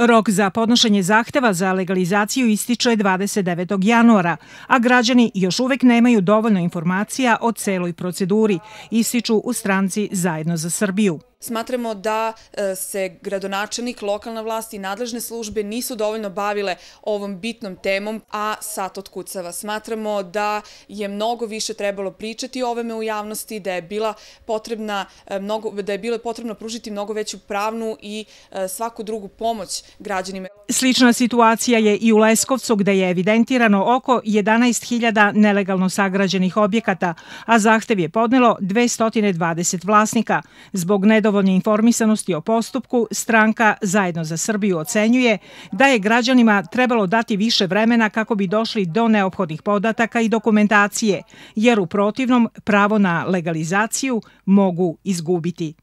Rok za podnošenje zahteva za legalizaciju ističe 29. januara, a građani još uvek nemaju dovoljno informacija o celoj proceduri, ističu u stranci Zajedno za Srbiju. Smatramo da e, se gradonačelnik, lokalna vlast i nadležne službe nisu dovoljno bavile ovom bitnom temom, a sat otkucava. Smatramo da je mnogo više trebalo pričati o ovome u javnosti, da je bila potrebna e, mnogo, da je bilo potrebno pružiti mnogo veću pravnu i e, svaku drugu pomoć građanima. Slična situacija je i u Leskovcu gde je evidentirano oko 11.000 nelegalno sagrađenih objekata, a zahtev je podnelo 220 vlasnika zbog nedovoljnosti nedovoljne informisanosti o postupku, stranka Zajedno za Srbiju ocenjuje da je građanima trebalo dati više vremena kako bi došli do neophodnih podataka i dokumentacije, jer u protivnom pravo na legalizaciju mogu izgubiti.